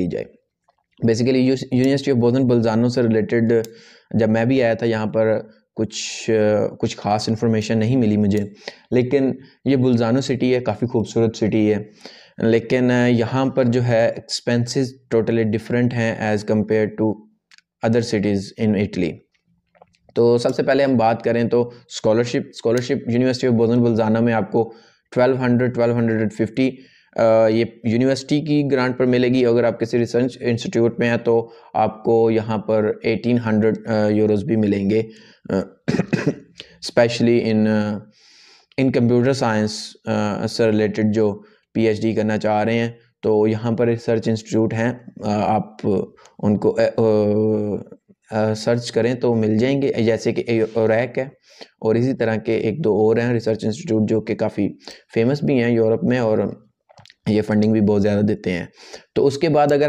की जाए basically university of Bozen Bolzano से रिलेटेड जब मैं भी आया था यहाँ पर कुछ कुछ ख़ास इन्फॉर्मेशन नहीं मिली मुझे लेकिन ये बुलजानो सिटी है काफ़ी खूबसूरत सिटी है लेकिन यहाँ पर जो है एक्सपेंसेस टोटली डिफरेंट हैं as compare to other cities in Italy तो सबसे पहले हम बात करें तो scholarship scholarship university of Bozen Bolzano में आपको twelve hundred twelve hundred fifty ये यूनिवर्सिटी की ग्रांट पर मिलेगी अगर आप किसी रिसर्च इंस्टीट्यूट में हैं तो आपको यहाँ पर 1800 हंड्रेड यूरोज़ भी मिलेंगे specially in in computer science से रिलेटेड जो पीएचडी करना चाह रहे हैं तो यहाँ पर रिसर्च इंस्टीट्यूट हैं आप उनको ए, ए, ए, सर्च करें तो मिल जाएंगे जैसे कि रैक है और इसी तरह के एक दो और हैं रिसर्च इंस्टीट्यूट जो कि काफ़ी फेमस भी हैं यूरोप में और ये फंडिंग भी बहुत ज़्यादा देते हैं तो उसके बाद अगर